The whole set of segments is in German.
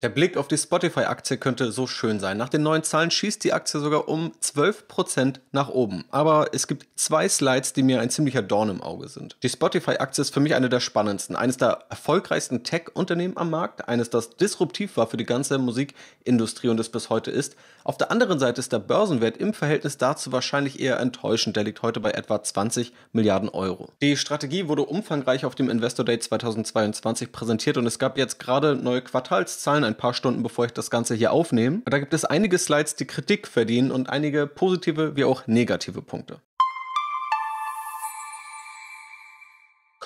Der Blick auf die Spotify-Aktie könnte so schön sein. Nach den neuen Zahlen schießt die Aktie sogar um 12% nach oben. Aber es gibt zwei Slides, die mir ein ziemlicher Dorn im Auge sind. Die Spotify-Aktie ist für mich eine der spannendsten, eines der erfolgreichsten Tech-Unternehmen am Markt, eines, das disruptiv war für die ganze Musikindustrie und es bis heute ist. Auf der anderen Seite ist der Börsenwert im Verhältnis dazu wahrscheinlich eher enttäuschend. Der liegt heute bei etwa 20 Milliarden Euro. Die Strategie wurde umfangreich auf dem Investor Day 2022 präsentiert und es gab jetzt gerade neue Quartalszahlen ein paar Stunden bevor ich das Ganze hier aufnehme. Da gibt es einige Slides, die Kritik verdienen und einige positive wie auch negative Punkte.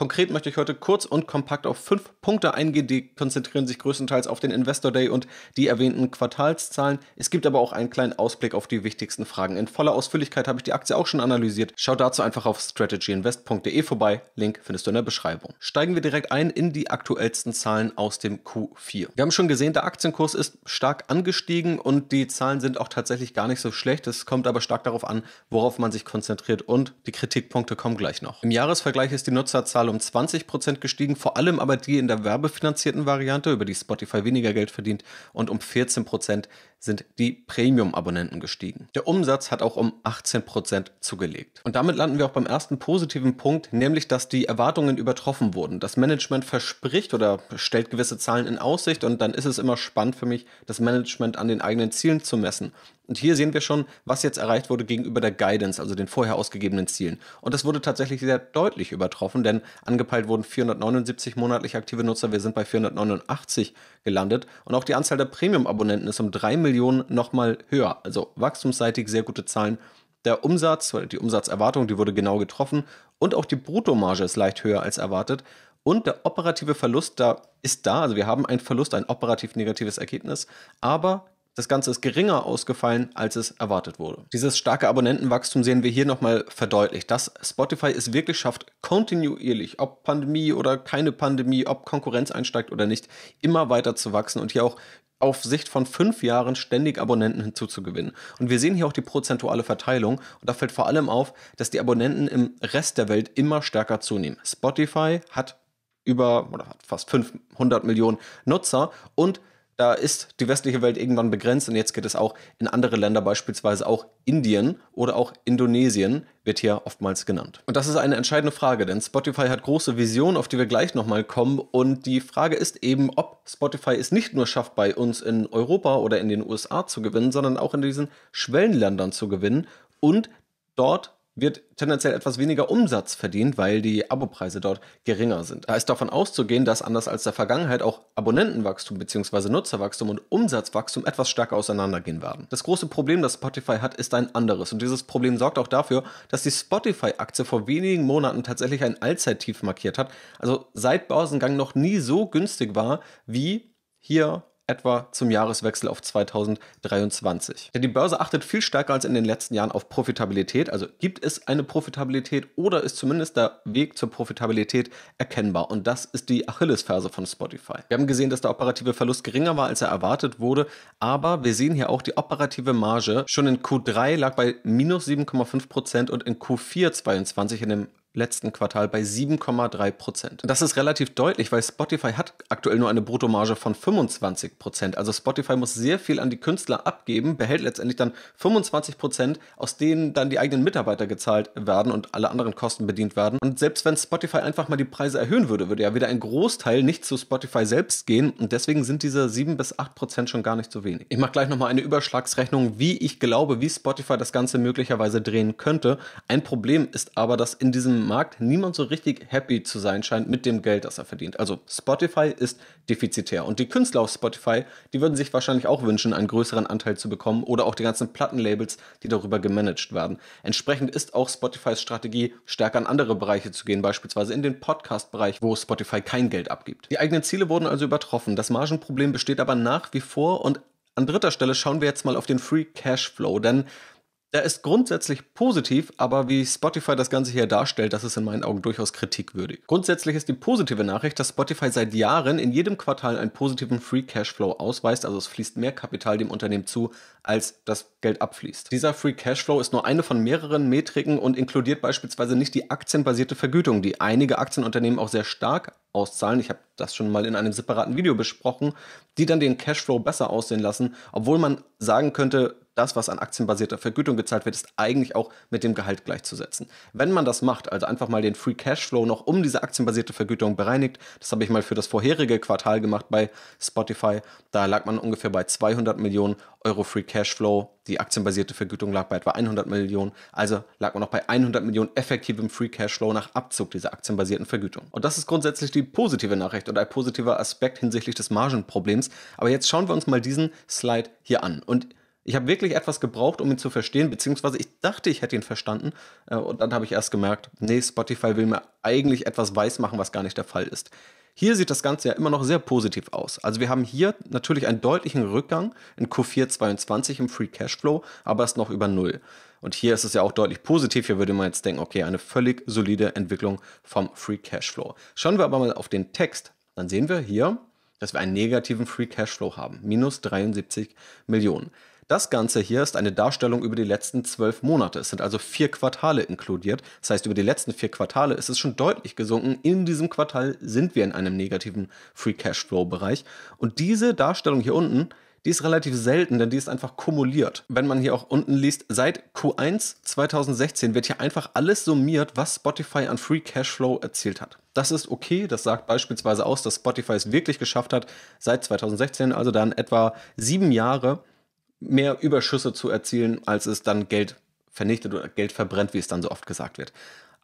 Konkret möchte ich heute kurz und kompakt auf fünf Punkte eingehen. Die konzentrieren sich größtenteils auf den Investor Day und die erwähnten Quartalszahlen. Es gibt aber auch einen kleinen Ausblick auf die wichtigsten Fragen. In voller Ausführlichkeit habe ich die Aktie auch schon analysiert. Schau dazu einfach auf strategyinvest.de vorbei. Link findest du in der Beschreibung. Steigen wir direkt ein in die aktuellsten Zahlen aus dem Q4. Wir haben schon gesehen, der Aktienkurs ist stark angestiegen und die Zahlen sind auch tatsächlich gar nicht so schlecht. Es kommt aber stark darauf an, worauf man sich konzentriert und die Kritikpunkte kommen gleich noch. Im Jahresvergleich ist die Nutzerzahl um 20 Prozent gestiegen, vor allem aber die in der werbefinanzierten Variante, über die Spotify weniger Geld verdient, und um 14 Prozent sind die Premium-Abonnenten gestiegen. Der Umsatz hat auch um 18 Prozent zugelegt. Und damit landen wir auch beim ersten positiven Punkt, nämlich dass die Erwartungen übertroffen wurden. Das Management verspricht oder stellt gewisse Zahlen in Aussicht und dann ist es immer spannend für mich, das Management an den eigenen Zielen zu messen. Und hier sehen wir schon, was jetzt erreicht wurde gegenüber der Guidance, also den vorher ausgegebenen Zielen. Und das wurde tatsächlich sehr deutlich übertroffen, denn angepeilt wurden 479 monatlich aktive Nutzer. Wir sind bei 489 gelandet. Und auch die Anzahl der Premium-Abonnenten ist um 3 Millionen nochmal höher. Also wachstumsseitig sehr gute Zahlen. Der Umsatz, die Umsatzerwartung, die wurde genau getroffen. Und auch die Bruttomarge ist leicht höher als erwartet. Und der operative Verlust da ist da. Also wir haben einen Verlust, ein operativ negatives Ergebnis. Aber das Ganze ist geringer ausgefallen, als es erwartet wurde. Dieses starke Abonnentenwachstum sehen wir hier nochmal verdeutlicht, dass Spotify es wirklich schafft, kontinuierlich, ob Pandemie oder keine Pandemie, ob Konkurrenz einsteigt oder nicht, immer weiter zu wachsen und hier auch auf Sicht von fünf Jahren ständig Abonnenten hinzuzugewinnen. Und wir sehen hier auch die prozentuale Verteilung und da fällt vor allem auf, dass die Abonnenten im Rest der Welt immer stärker zunehmen. Spotify hat über oder hat fast 500 Millionen Nutzer und da ist die westliche Welt irgendwann begrenzt und jetzt geht es auch in andere Länder, beispielsweise auch Indien oder auch Indonesien wird hier oftmals genannt. Und das ist eine entscheidende Frage, denn Spotify hat große Visionen, auf die wir gleich nochmal kommen. Und die Frage ist eben, ob Spotify es nicht nur schafft, bei uns in Europa oder in den USA zu gewinnen, sondern auch in diesen Schwellenländern zu gewinnen und dort wird tendenziell etwas weniger Umsatz verdient, weil die Abopreise dort geringer sind. Da ist davon auszugehen, dass anders als der Vergangenheit auch Abonnentenwachstum bzw. Nutzerwachstum und Umsatzwachstum etwas stärker auseinandergehen werden. Das große Problem, das Spotify hat, ist ein anderes und dieses Problem sorgt auch dafür, dass die Spotify-Aktie vor wenigen Monaten tatsächlich ein Allzeittief markiert hat, also seit Börsengang noch nie so günstig war wie hier etwa zum Jahreswechsel auf 2023. Denn die Börse achtet viel stärker als in den letzten Jahren auf Profitabilität. Also gibt es eine Profitabilität oder ist zumindest der Weg zur Profitabilität erkennbar. Und das ist die Achillesferse von Spotify. Wir haben gesehen, dass der operative Verlust geringer war, als er erwartet wurde. Aber wir sehen hier auch die operative Marge. Schon in Q3 lag bei minus 7,5% Prozent und in Q4 22 in dem letzten Quartal bei 7,3 Prozent. Das ist relativ deutlich, weil Spotify hat aktuell nur eine Bruttomarge von 25 Prozent. Also Spotify muss sehr viel an die Künstler abgeben, behält letztendlich dann 25 Prozent, aus denen dann die eigenen Mitarbeiter gezahlt werden und alle anderen Kosten bedient werden. Und selbst wenn Spotify einfach mal die Preise erhöhen würde, würde ja wieder ein Großteil nicht zu Spotify selbst gehen. Und deswegen sind diese 7 bis 8 Prozent schon gar nicht so wenig. Ich mache gleich nochmal eine Überschlagsrechnung, wie ich glaube, wie Spotify das Ganze möglicherweise drehen könnte. Ein Problem ist aber, dass in diesem Markt niemand so richtig happy zu sein scheint mit dem Geld, das er verdient. Also Spotify ist defizitär. Und die Künstler auf Spotify, die würden sich wahrscheinlich auch wünschen, einen größeren Anteil zu bekommen oder auch die ganzen Plattenlabels, die darüber gemanagt werden. Entsprechend ist auch Spotifys Strategie, stärker in andere Bereiche zu gehen, beispielsweise in den Podcast-Bereich, wo Spotify kein Geld abgibt. Die eigenen Ziele wurden also übertroffen. Das Margenproblem besteht aber nach wie vor und an dritter Stelle schauen wir jetzt mal auf den Free Cash Flow, denn der ist grundsätzlich positiv, aber wie Spotify das Ganze hier darstellt, das ist in meinen Augen durchaus kritikwürdig. Grundsätzlich ist die positive Nachricht, dass Spotify seit Jahren in jedem Quartal einen positiven Free Cashflow ausweist, also es fließt mehr Kapital dem Unternehmen zu, als das Geld abfließt. Dieser Free Cashflow ist nur eine von mehreren Metriken und inkludiert beispielsweise nicht die aktienbasierte Vergütung, die einige Aktienunternehmen auch sehr stark auszahlen. Ich habe das schon mal in einem separaten Video besprochen, die dann den Cashflow besser aussehen lassen, obwohl man sagen könnte, das, was an aktienbasierter Vergütung gezahlt wird, ist eigentlich auch mit dem Gehalt gleichzusetzen. Wenn man das macht, also einfach mal den Free Cashflow noch um diese aktienbasierte Vergütung bereinigt, das habe ich mal für das vorherige Quartal gemacht bei Spotify, da lag man ungefähr bei 200 Millionen Euro Free Cashflow. Die aktienbasierte Vergütung lag bei etwa 100 Millionen, also lag man noch bei 100 Millionen effektivem Free Cashflow nach Abzug dieser aktienbasierten Vergütung. Und das ist grundsätzlich die positive Nachricht und ein positiver Aspekt hinsichtlich des Margenproblems. Aber jetzt schauen wir uns mal diesen Slide hier an. Und ich habe wirklich etwas gebraucht, um ihn zu verstehen, beziehungsweise ich dachte, ich hätte ihn verstanden. Äh, und dann habe ich erst gemerkt, nee, Spotify will mir eigentlich etwas weismachen, was gar nicht der Fall ist. Hier sieht das Ganze ja immer noch sehr positiv aus. Also wir haben hier natürlich einen deutlichen Rückgang in Q4 22 im Free Cashflow, aber ist noch über Null. Und hier ist es ja auch deutlich positiv. Hier würde man jetzt denken, okay, eine völlig solide Entwicklung vom Free Cashflow. Schauen wir aber mal auf den Text. Dann sehen wir hier, dass wir einen negativen Free Cashflow haben. Minus 73 Millionen. Das Ganze hier ist eine Darstellung über die letzten zwölf Monate. Es sind also vier Quartale inkludiert. Das heißt, über die letzten vier Quartale ist es schon deutlich gesunken. In diesem Quartal sind wir in einem negativen Free Cash Flow Bereich. Und diese Darstellung hier unten, die ist relativ selten, denn die ist einfach kumuliert. Wenn man hier auch unten liest, seit Q1 2016 wird hier einfach alles summiert, was Spotify an Free Cash Flow erzielt hat. Das ist okay, das sagt beispielsweise aus, dass Spotify es wirklich geschafft hat, seit 2016, also dann etwa sieben Jahre, mehr Überschüsse zu erzielen, als es dann Geld vernichtet oder Geld verbrennt, wie es dann so oft gesagt wird.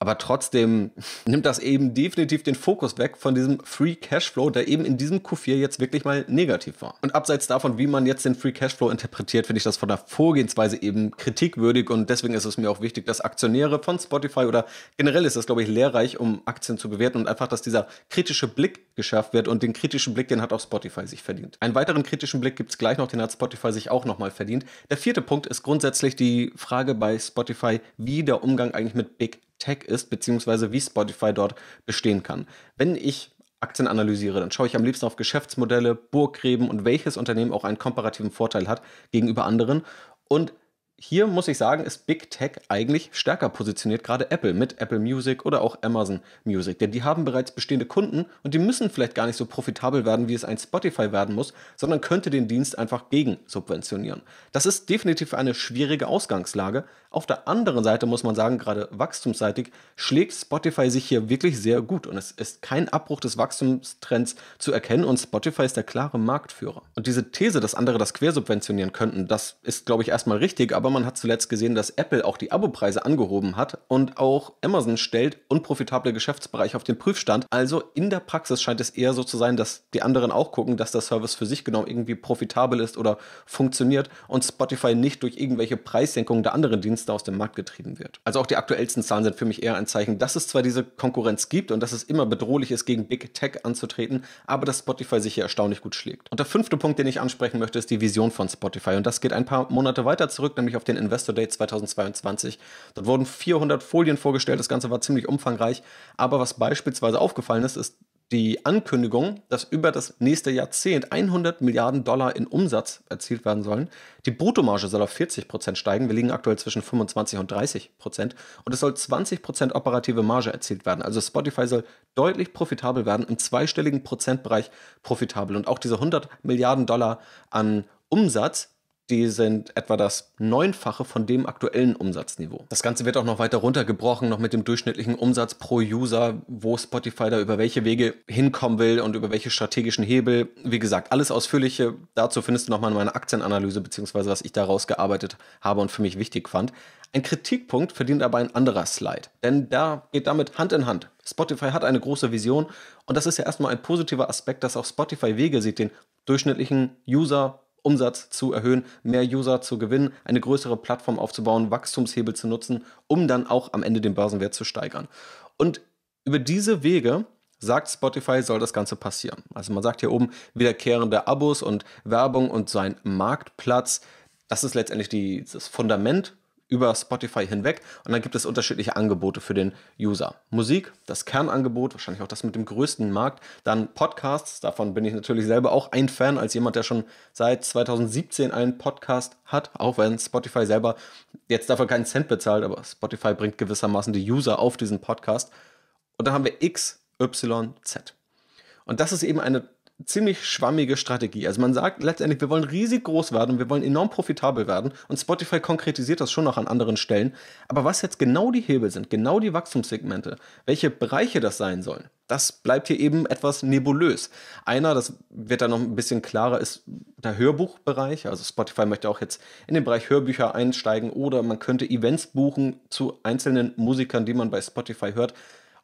Aber trotzdem nimmt das eben definitiv den Fokus weg von diesem Free Cashflow, der eben in diesem Q4 jetzt wirklich mal negativ war. Und abseits davon, wie man jetzt den Free Cashflow interpretiert, finde ich das von der Vorgehensweise eben kritikwürdig und deswegen ist es mir auch wichtig, dass Aktionäre von Spotify oder generell ist das, glaube ich, lehrreich, um Aktien zu bewerten und einfach, dass dieser kritische Blick geschärft wird und den kritischen Blick, den hat auch Spotify sich verdient. Einen weiteren kritischen Blick gibt es gleich noch, den hat Spotify sich auch nochmal verdient. Der vierte Punkt ist grundsätzlich die Frage bei Spotify, wie der Umgang eigentlich mit Big Tech ist, beziehungsweise wie Spotify dort bestehen kann. Wenn ich Aktien analysiere, dann schaue ich am liebsten auf Geschäftsmodelle, Burggräben und welches Unternehmen auch einen komparativen Vorteil hat gegenüber anderen. Und hier muss ich sagen, ist Big Tech eigentlich stärker positioniert, gerade Apple mit Apple Music oder auch Amazon Music. Denn die haben bereits bestehende Kunden und die müssen vielleicht gar nicht so profitabel werden, wie es ein Spotify werden muss, sondern könnte den Dienst einfach gegen subventionieren. Das ist definitiv eine schwierige Ausgangslage. Auf der anderen Seite muss man sagen, gerade wachstumsseitig schlägt Spotify sich hier wirklich sehr gut und es ist kein Abbruch des Wachstumstrends zu erkennen und Spotify ist der klare Marktführer. Und diese These, dass andere das quersubventionieren könnten, das ist, glaube ich, erstmal richtig, aber aber man hat zuletzt gesehen, dass Apple auch die Abo-Preise angehoben hat und auch Amazon stellt unprofitable Geschäftsbereiche auf den Prüfstand. Also in der Praxis scheint es eher so zu sein, dass die anderen auch gucken, dass der Service für sich genommen irgendwie profitabel ist oder funktioniert und Spotify nicht durch irgendwelche Preissenkungen der anderen Dienste aus dem Markt getrieben wird. Also auch die aktuellsten Zahlen sind für mich eher ein Zeichen, dass es zwar diese Konkurrenz gibt und dass es immer bedrohlich ist, gegen Big Tech anzutreten, aber dass Spotify sich hier erstaunlich gut schlägt. Und der fünfte Punkt, den ich ansprechen möchte, ist die Vision von Spotify. Und das geht ein paar Monate weiter zurück, nämlich auf auf den Investor Day 2022. Dort wurden 400 Folien vorgestellt, das Ganze war ziemlich umfangreich. Aber was beispielsweise aufgefallen ist, ist die Ankündigung, dass über das nächste Jahrzehnt 100 Milliarden Dollar in Umsatz erzielt werden sollen. Die Bruttomarge soll auf 40 Prozent steigen. Wir liegen aktuell zwischen 25 und 30 Prozent. Und es soll 20 Prozent operative Marge erzielt werden. Also Spotify soll deutlich profitabel werden, im zweistelligen Prozentbereich profitabel. Und auch diese 100 Milliarden Dollar an Umsatz die sind etwa das Neunfache von dem aktuellen Umsatzniveau. Das Ganze wird auch noch weiter runtergebrochen, noch mit dem durchschnittlichen Umsatz pro User, wo Spotify da über welche Wege hinkommen will und über welche strategischen Hebel. Wie gesagt, alles Ausführliche. Dazu findest du nochmal meine Aktienanalyse, beziehungsweise was ich daraus gearbeitet habe und für mich wichtig fand. Ein Kritikpunkt verdient aber ein anderer Slide, denn da geht damit Hand in Hand. Spotify hat eine große Vision und das ist ja erstmal ein positiver Aspekt, dass auch Spotify Wege sieht, den durchschnittlichen User Umsatz zu erhöhen, mehr User zu gewinnen, eine größere Plattform aufzubauen, Wachstumshebel zu nutzen, um dann auch am Ende den Börsenwert zu steigern. Und über diese Wege sagt Spotify, soll das Ganze passieren. Also man sagt hier oben wiederkehrende Abos und Werbung und sein Marktplatz. Das ist letztendlich die, das Fundament über Spotify hinweg. Und dann gibt es unterschiedliche Angebote für den User. Musik, das Kernangebot, wahrscheinlich auch das mit dem größten Markt. Dann Podcasts, davon bin ich natürlich selber auch ein Fan, als jemand, der schon seit 2017 einen Podcast hat, auch wenn Spotify selber jetzt dafür keinen Cent bezahlt, aber Spotify bringt gewissermaßen die User auf diesen Podcast. Und dann haben wir X, Y, Z. Und das ist eben eine ziemlich schwammige Strategie. Also man sagt letztendlich, wir wollen riesig groß werden, wir wollen enorm profitabel werden und Spotify konkretisiert das schon noch an anderen Stellen. Aber was jetzt genau die Hebel sind, genau die Wachstumssegmente, welche Bereiche das sein sollen, das bleibt hier eben etwas nebulös. Einer, das wird dann noch ein bisschen klarer, ist der Hörbuchbereich. Also Spotify möchte auch jetzt in den Bereich Hörbücher einsteigen oder man könnte Events buchen zu einzelnen Musikern, die man bei Spotify hört.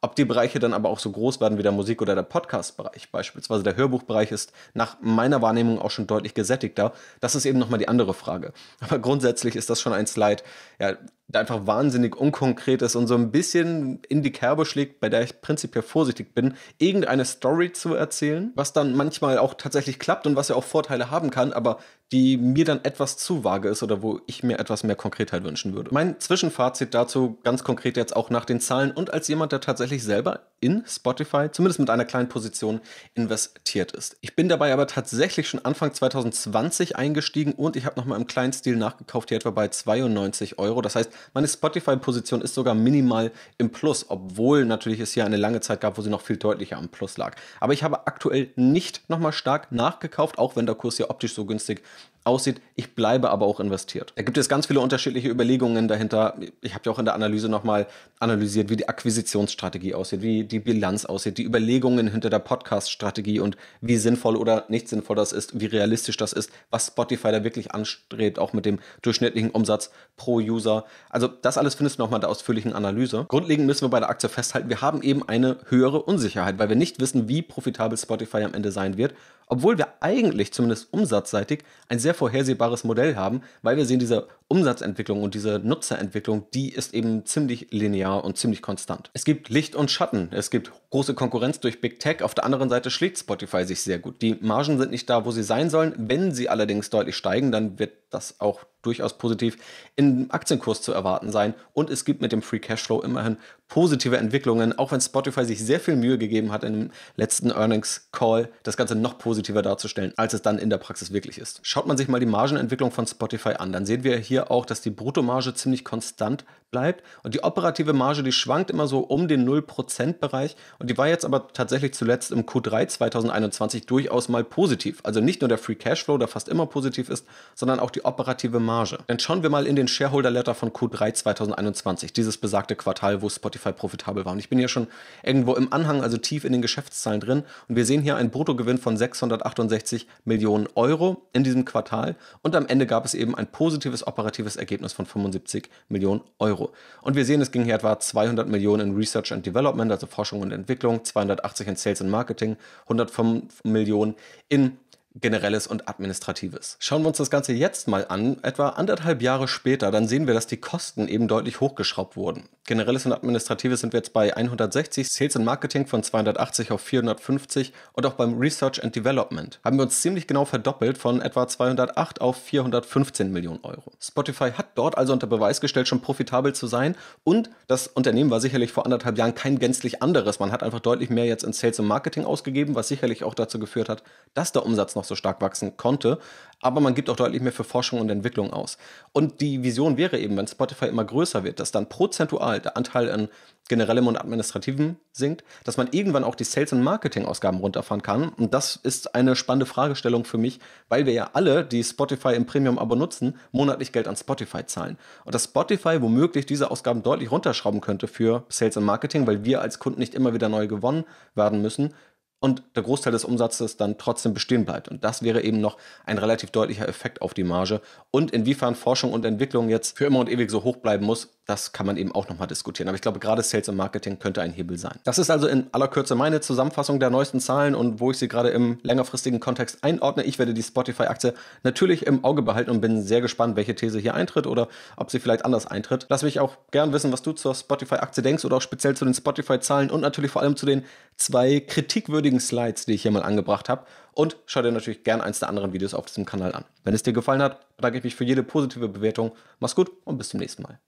Ob die Bereiche dann aber auch so groß werden wie der Musik- oder der Podcast-Bereich, beispielsweise der Hörbuchbereich ist nach meiner Wahrnehmung auch schon deutlich gesättigter, das ist eben nochmal die andere Frage. Aber grundsätzlich ist das schon ein Slide, ja, der einfach wahnsinnig unkonkret ist und so ein bisschen in die Kerbe schlägt, bei der ich prinzipiell vorsichtig bin, irgendeine Story zu erzählen, was dann manchmal auch tatsächlich klappt und was ja auch Vorteile haben kann, aber die mir dann etwas zu vage ist oder wo ich mir etwas mehr Konkretheit wünschen würde. Mein Zwischenfazit dazu ganz konkret jetzt auch nach den Zahlen und als jemand, der tatsächlich selber in Spotify, zumindest mit einer kleinen Position, investiert ist. Ich bin dabei aber tatsächlich schon Anfang 2020 eingestiegen und ich habe nochmal im kleinen Stil nachgekauft, hier etwa bei 92 Euro. Das heißt, meine Spotify-Position ist sogar minimal im Plus, obwohl natürlich es hier eine lange Zeit gab, wo sie noch viel deutlicher am Plus lag. Aber ich habe aktuell nicht nochmal stark nachgekauft, auch wenn der Kurs hier optisch so günstig aussieht. Ich bleibe aber auch investiert. Da gibt es ganz viele unterschiedliche Überlegungen dahinter. Ich habe ja auch in der Analyse nochmal analysiert, wie die Akquisitionsstrategie aussieht, wie die Bilanz aussieht, die Überlegungen hinter der Podcast-Strategie und wie sinnvoll oder nicht sinnvoll das ist, wie realistisch das ist, was Spotify da wirklich anstrebt, auch mit dem durchschnittlichen Umsatz pro User. Also das alles findest du nochmal in der ausführlichen Analyse. Grundlegend müssen wir bei der Aktie festhalten, wir haben eben eine höhere Unsicherheit, weil wir nicht wissen, wie profitabel Spotify am Ende sein wird obwohl wir eigentlich zumindest umsatzseitig ein sehr vorhersehbares Modell haben, weil wir sie in dieser Umsatzentwicklung und diese Nutzerentwicklung, die ist eben ziemlich linear und ziemlich konstant. Es gibt Licht und Schatten. Es gibt große Konkurrenz durch Big Tech. Auf der anderen Seite schlägt Spotify sich sehr gut. Die Margen sind nicht da, wo sie sein sollen. Wenn sie allerdings deutlich steigen, dann wird das auch durchaus positiv im Aktienkurs zu erwarten sein. Und es gibt mit dem Free Cashflow immerhin positive Entwicklungen, auch wenn Spotify sich sehr viel Mühe gegeben hat, im letzten Earnings Call das Ganze noch positiver darzustellen, als es dann in der Praxis wirklich ist. Schaut man sich mal die Margenentwicklung von Spotify an, dann sehen wir hier hier auch, dass die Bruttomarge ziemlich konstant bleibt. Und die operative Marge, die schwankt immer so um den 0%-Bereich. Und die war jetzt aber tatsächlich zuletzt im Q3 2021 durchaus mal positiv. Also nicht nur der Free Cashflow, der fast immer positiv ist, sondern auch die operative Marge. Dann schauen wir mal in den Shareholder Letter von Q3 2021, dieses besagte Quartal, wo Spotify profitabel war. Und ich bin hier schon irgendwo im Anhang, also tief in den Geschäftszahlen drin. Und wir sehen hier einen Bruttogewinn von 668 Millionen Euro in diesem Quartal. Und am Ende gab es eben ein positives operatives Ergebnis von 75 Millionen Euro. Euro. Und wir sehen, es ging hier etwa 200 Millionen in Research and Development, also Forschung und Entwicklung, 280 in Sales and Marketing, 105 Millionen in Generelles und Administratives. Schauen wir uns das Ganze jetzt mal an, etwa anderthalb Jahre später, dann sehen wir, dass die Kosten eben deutlich hochgeschraubt wurden. Generelles und Administratives sind wir jetzt bei 160, Sales und Marketing von 280 auf 450 und auch beim Research and Development haben wir uns ziemlich genau verdoppelt von etwa 208 auf 415 Millionen Euro. Spotify hat dort also unter Beweis gestellt, schon profitabel zu sein und das Unternehmen war sicherlich vor anderthalb Jahren kein gänzlich anderes. Man hat einfach deutlich mehr jetzt in Sales und Marketing ausgegeben, was sicherlich auch dazu geführt hat, dass der Umsatz noch noch so stark wachsen konnte. Aber man gibt auch deutlich mehr für Forschung und Entwicklung aus. Und die Vision wäre eben, wenn Spotify immer größer wird, dass dann prozentual der Anteil an generellem und administrativem sinkt, dass man irgendwann auch die Sales- und Marketing-Ausgaben runterfahren kann. Und das ist eine spannende Fragestellung für mich, weil wir ja alle, die Spotify im Premium-Abo nutzen, monatlich Geld an Spotify zahlen. Und dass Spotify womöglich diese Ausgaben deutlich runterschrauben könnte für Sales und Marketing, weil wir als Kunden nicht immer wieder neu gewonnen werden müssen, und der Großteil des Umsatzes dann trotzdem bestehen bleibt. Und das wäre eben noch ein relativ deutlicher Effekt auf die Marge. Und inwiefern Forschung und Entwicklung jetzt für immer und ewig so hoch bleiben muss, das kann man eben auch nochmal diskutieren. Aber ich glaube, gerade Sales und Marketing könnte ein Hebel sein. Das ist also in aller Kürze meine Zusammenfassung der neuesten Zahlen und wo ich sie gerade im längerfristigen Kontext einordne. Ich werde die Spotify-Aktie natürlich im Auge behalten und bin sehr gespannt, welche These hier eintritt oder ob sie vielleicht anders eintritt. Lass mich auch gern wissen, was du zur Spotify-Aktie denkst oder auch speziell zu den Spotify-Zahlen und natürlich vor allem zu den zwei kritikwürdigen würdigen Slides, die ich hier mal angebracht habe. Und schau dir natürlich gerne eins der anderen Videos auf diesem Kanal an. Wenn es dir gefallen hat, bedanke ich mich für jede positive Bewertung. Mach's gut und bis zum nächsten Mal.